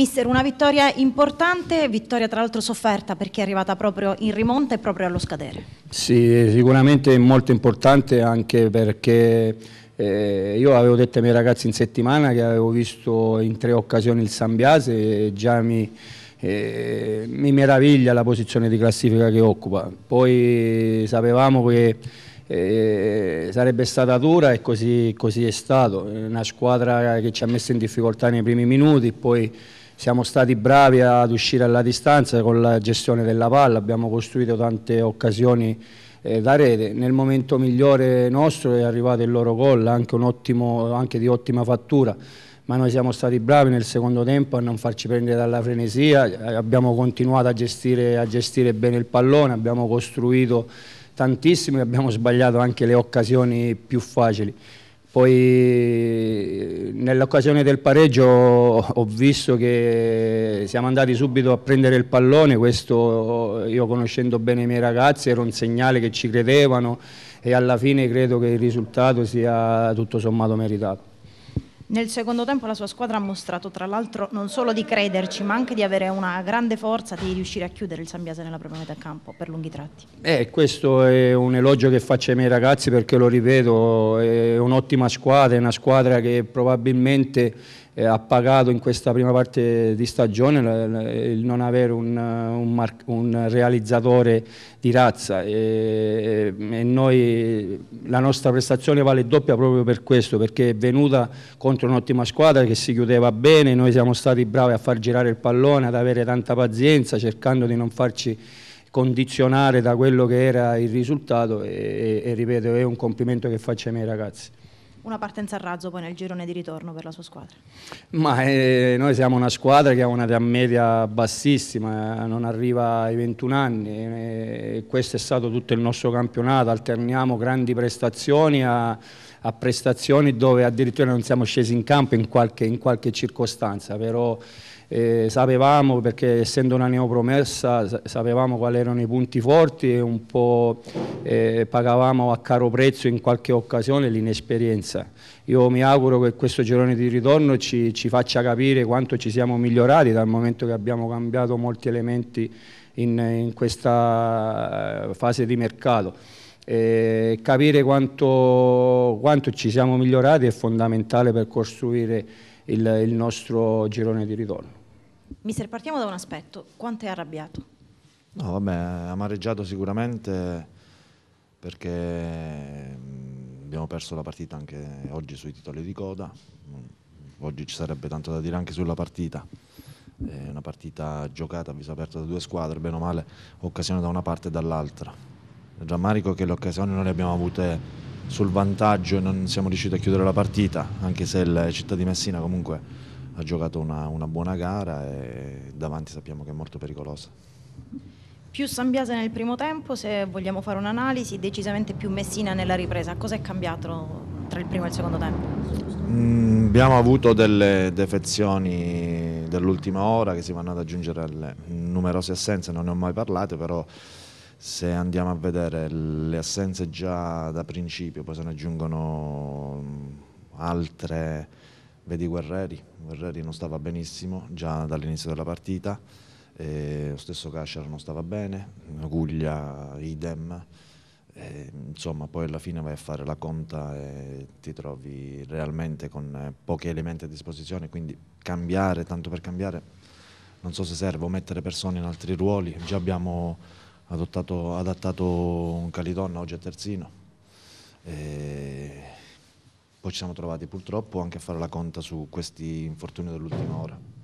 Mister, una vittoria importante, vittoria tra l'altro sofferta perché è arrivata proprio in rimonta e proprio allo scadere. Sì, sicuramente molto importante anche perché eh, io avevo detto ai miei ragazzi in settimana che avevo visto in tre occasioni il Sambiase e già mi, eh, mi meraviglia la posizione di classifica che occupa. Poi sapevamo che eh, sarebbe stata dura e così, così è stato. Una squadra che ci ha messo in difficoltà nei primi minuti, poi siamo stati bravi ad uscire alla distanza con la gestione della palla, abbiamo costruito tante occasioni eh, da rete, nel momento migliore nostro è arrivato il loro gol, anche, ottimo, anche di ottima fattura, ma noi siamo stati bravi nel secondo tempo a non farci prendere dalla frenesia, abbiamo continuato a gestire, a gestire bene il pallone, abbiamo costruito tantissimo e abbiamo sbagliato anche le occasioni più facili. Poi nell'occasione del pareggio ho visto che siamo andati subito a prendere il pallone, questo io conoscendo bene i miei ragazzi era un segnale che ci credevano e alla fine credo che il risultato sia tutto sommato meritato. Nel secondo tempo la sua squadra ha mostrato tra l'altro non solo di crederci ma anche di avere una grande forza di riuscire a chiudere il Sambiase nella propria metà campo per lunghi tratti. Eh, questo è un elogio che faccio ai miei ragazzi perché lo ripeto, è un'ottima squadra, è una squadra che probabilmente eh, ha pagato in questa prima parte di stagione il non avere un, un, un realizzatore di razza e, e noi, la nostra prestazione vale doppia proprio per questo perché è venuta contro un'ottima squadra che si chiudeva bene, noi siamo stati bravi a far girare il pallone, ad avere tanta pazienza cercando di non farci condizionare da quello che era il risultato e, e, e ripeto è un complimento che faccio ai miei ragazzi una partenza a razzo poi nel girone di ritorno per la sua squadra? Ma eh, noi siamo una squadra che ha un'età media bassissima, eh, non arriva ai 21 anni, eh, questo è stato tutto il nostro campionato, alterniamo grandi prestazioni a a prestazioni dove addirittura non siamo scesi in campo in qualche, in qualche circostanza, però eh, sapevamo, perché essendo una neopromessa, sapevamo quali erano i punti forti e un po' eh, pagavamo a caro prezzo in qualche occasione l'inesperienza. Io mi auguro che questo girone di ritorno ci, ci faccia capire quanto ci siamo migliorati dal momento che abbiamo cambiato molti elementi in, in questa eh, fase di mercato eh, capire quanto, quanto, ci siamo migliorati è fondamentale per costruire il, il nostro girone di ritorno. Mister, partiamo da un aspetto, quanto è arrabbiato? No, vabbè, amareggiato sicuramente perché mm, abbiamo perso la partita anche oggi sui titoli di coda, mm, oggi ci sarebbe tanto da dire anche sulla partita. È una partita giocata a viso aperto da due squadre, bene o male, occasione da una parte e dall'altra. Rammarico che le occasioni non le abbiamo avute sul vantaggio e non siamo riusciti a chiudere la partita, anche se il Città di Messina comunque ha giocato una, una buona gara e davanti sappiamo che è molto pericolosa. Più Sambiase nel primo tempo, se vogliamo fare un'analisi, decisamente più Messina nella ripresa. Cosa è cambiato tra il primo e il secondo tempo? Mm, abbiamo avuto delle defezioni dell'ultima ora che si vanno ad aggiungere alle numerose assenze, non ne ho mai parlato, però se andiamo a vedere le assenze già da principio, poi se ne aggiungono mm, altre, vedi Guerreri, Guerreri non stava benissimo già dall'inizio della partita, lo stesso Casciar non stava bene, Guglia idem, e, insomma poi alla fine vai a fare la conta e ti trovi realmente con eh, pochi elementi a disposizione, quindi cambiare tanto per cambiare, non so se serve o mettere persone in altri ruoli, già abbiamo adottato, adattato un Calidonna oggi a Terzino. E poi ci siamo trovati purtroppo anche a fare la conta su questi infortuni dell'ultima ora.